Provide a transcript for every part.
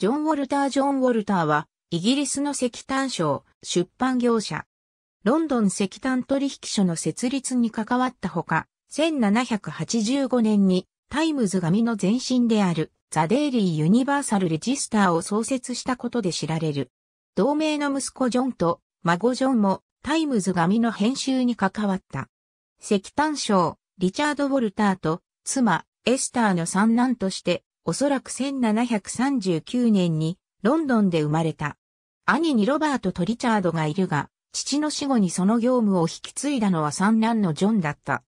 ジョン・ウォルター・ジョン・ウォルターは、イギリスの石炭商、出版業者。ロンドン石炭取引所の設立に関わったほか、1785年にタイムズ紙の前身であるザ・デイリー・ユニバーサル・レジスターを創設したことで知られる。同盟の息子ジョンと孫ジョンもタイムズ紙の編集に関わった。石炭商、リチャード・ウォルターと妻、エスターの三男としておそらく1739年にロンドンで生まれた。兄にロバートトリチャードがいるが、父の死後にその業務を引き継いだのは三男のジョンだった。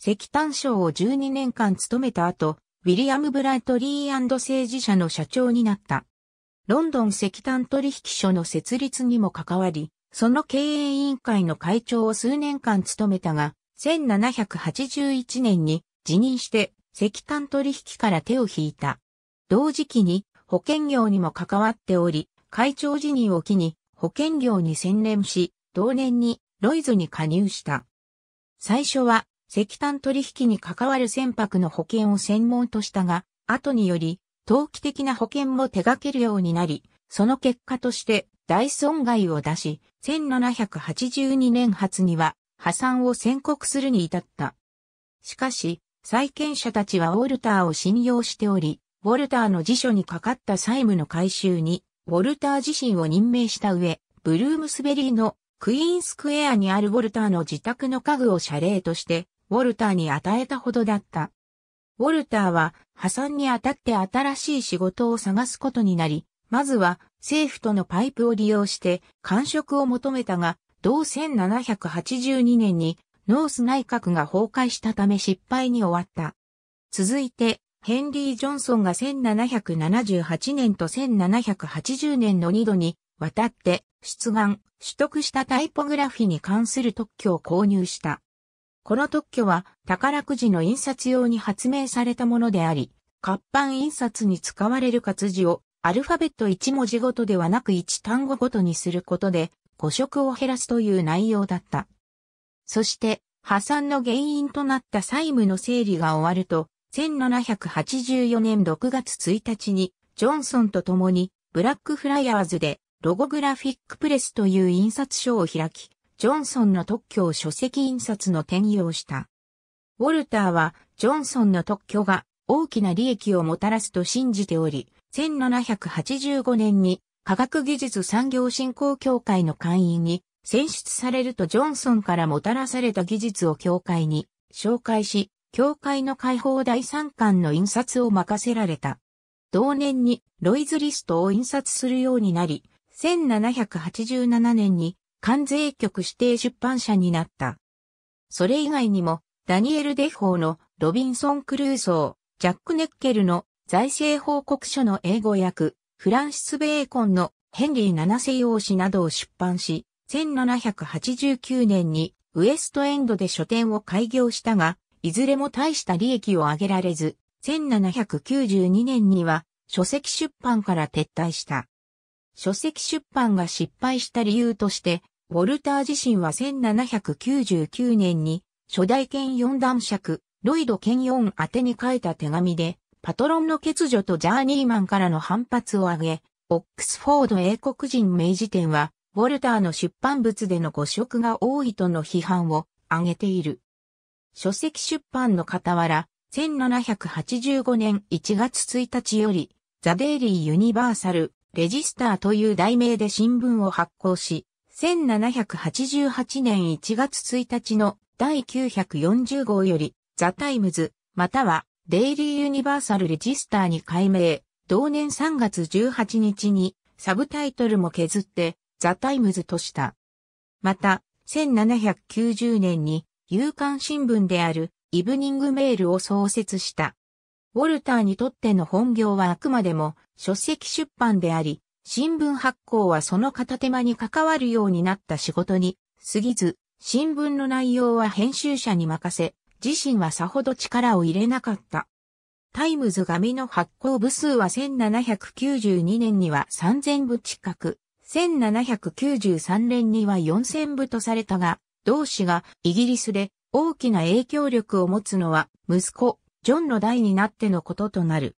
石炭省を12年間務めた後、ウィリアム・ブライトリー政治社の社長になった。ロンドン石炭取引所の設立にも関わり、その経営委員会の会長を数年間務めたが、1781年に辞任して石炭取引から手を引いた。同時期に保険業にも関わっており、会長辞任を機に保険業に専念し、同年にロイズに加入した。最初は石炭取引に関わる船舶の保険を専門としたが、後により、投機的な保険も手掛けるようになり、その結果として大損害を出し、1782年初には破産を宣告するに至った。しかし、債権者たちはウォルターを信用しており、ウォルターの辞書にかかった債務の回収に、ウォルター自身を任命した上、ブルームスベリーのクイーンスクエアにあるウォルターの自宅の家具を謝礼として、ウォルターに与えたほどだった。ウォルターは破産にあたって新しい仕事を探すことになり、まずは政府とのパイプを利用して官職を求めたが、同1782年にノース内閣が崩壊したため失敗に終わった。続いて、ヘンリー・ジョンソンが1778年と1780年の2度に渡って出願、取得したタイポグラフィに関する特許を購入した。この特許は宝くじの印刷用に発明されたものであり、活版印刷に使われる活字をアルファベット1文字ごとではなく1単語ごとにすることで、誤色を減らすという内容だった。そして、破産の原因となった債務の整理が終わると、1784年6月1日に、ジョンソンと共に、ブラックフライヤーズで、ロゴグラフィックプレスという印刷所を開き、ジョンソンの特許を書籍印刷の転用した。ウォルターは、ジョンソンの特許が大きな利益をもたらすと信じており、1785年に科学技術産業振興協会の会員に選出されるとジョンソンからもたらされた技術を教会に紹介し、教会の解放第三巻の印刷を任せられた。同年にロイズリストを印刷するようになり、1787年に関税局指定出版社になった。それ以外にも、ダニエル・デフォーのロビンソン・クルーソー、ジャック・ネッケルの財政報告書の英語訳、フランシス・ベーコンのヘンリーナ世用紙などを出版し、1789年にウエストエンドで書店を開業したが、いずれも大した利益を上げられず、1792年には書籍出版から撤退した。書籍出版が失敗した理由として、ウォルター自身は1799年に初代兼四段尺、ロイド兼四宛てに書いた手紙で、パトロンの欠如とジャーニーマンからの反発を挙げ、オックスフォード英国人明治店はウォルターの出版物での誤植が多いとの批判を挙げている。書籍出版の傍ら、1785年1月1日より、ザ・デイリー・ユニバーサル・レジスターという題名で新聞を発行し、1788年1月1日の第940号より、ザ・タイムズ、または、デイリー・ユニバーサル・レジスターに改名、同年3月18日に、サブタイトルも削って、ザ・タイムズとした。また、1790年に、夕刊新聞であるイブニングメールを創設した。ウォルターにとっての本業はあくまでも書籍出版であり、新聞発行はその片手間に関わるようになった仕事に過ぎず、新聞の内容は編集者に任せ、自身はさほど力を入れなかった。タイムズ紙の発行部数は1792年には3000部近く、1793年には4000部とされたが、同志がイギリスで大きな影響力を持つのは息子、ジョンの代になってのこととなる。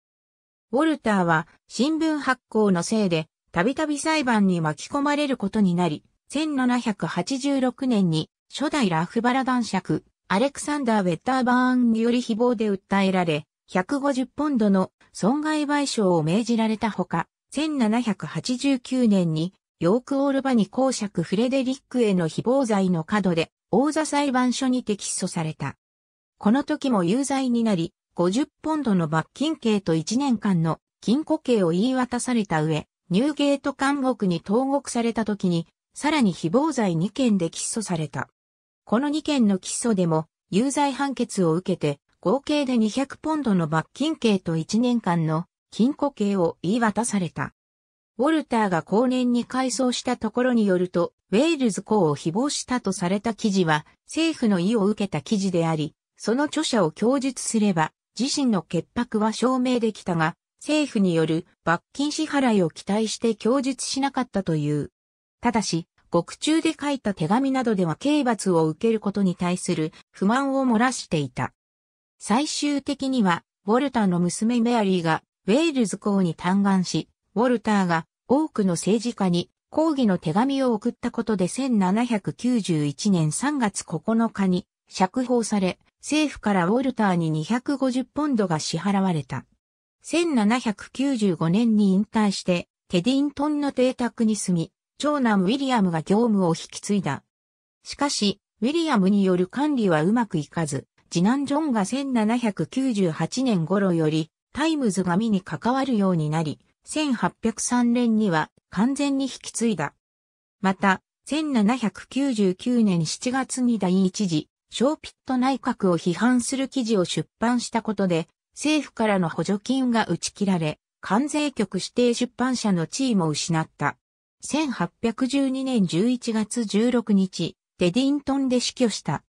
ウォルターは新聞発行のせいでたびたび裁判に巻き込まれることになり、1786年に初代ラフバラ男爵、アレクサンダー・ウェッターバーンにより誹謗で訴えられ、150ポンドの損害賠償を命じられたほか、1789年に、ヨーク・オールバに公爵フレデリックへの誹謗罪の角で、王座裁判所に適訴された。この時も有罪になり、50ポンドの罰金刑と1年間の禁錮刑を言い渡された上、ニューゲート監獄に投獄された時に、さらに誹謗罪2件で起訴された。この2件の起訴でも、有罪判決を受けて、合計で200ポンドの罰金刑と1年間の禁錮刑を言い渡された。ウォルターが後年に改装したところによると、ウェールズ公を誹謗したとされた記事は、政府の意を受けた記事であり、その著者を供述すれば、自身の潔白は証明できたが、政府による罰金支払いを期待して供述しなかったという。ただし、獄中で書いた手紙などでは刑罰を受けることに対する不満を漏らしていた。最終的には、ウォルターの娘メアリーがウェールズ公に嘆願し、ウォルターが多くの政治家に抗議の手紙を送ったことで1791年3月9日に釈放され、政府からウォルターに250ポンドが支払われた。1795年に引退して、テディントンの邸宅に住み、長男ウィリアムが業務を引き継いだ。しかし、ウィリアムによる管理はうまくいかず、次男ジョンが1798年頃よりタイムズが身に関わるようになり、1803年には完全に引き継いだ。また、1799年7月に第一次、ショーピット内閣を批判する記事を出版したことで、政府からの補助金が打ち切られ、関税局指定出版社の地位も失った。1812年11月16日、デディントンで死去した。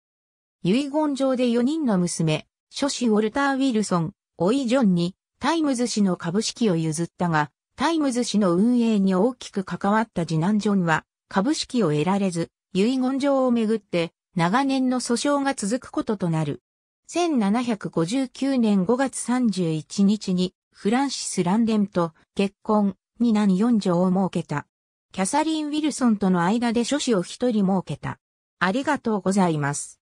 遺言状で4人の娘、諸子ウォルター・ウィルソン、オイ・ジョンにタイムズ氏の株式を譲ったが、タイムズ氏の運営に大きく関わった次男ジョンは株式を得られず、遺言状をめぐって長年の訴訟が続くこととなる。1759年5月31日にフランシス・ランデムと結婚に男4女を設けた。キャサリン・ウィルソンとの間で諸子を一人設けた。ありがとうございます。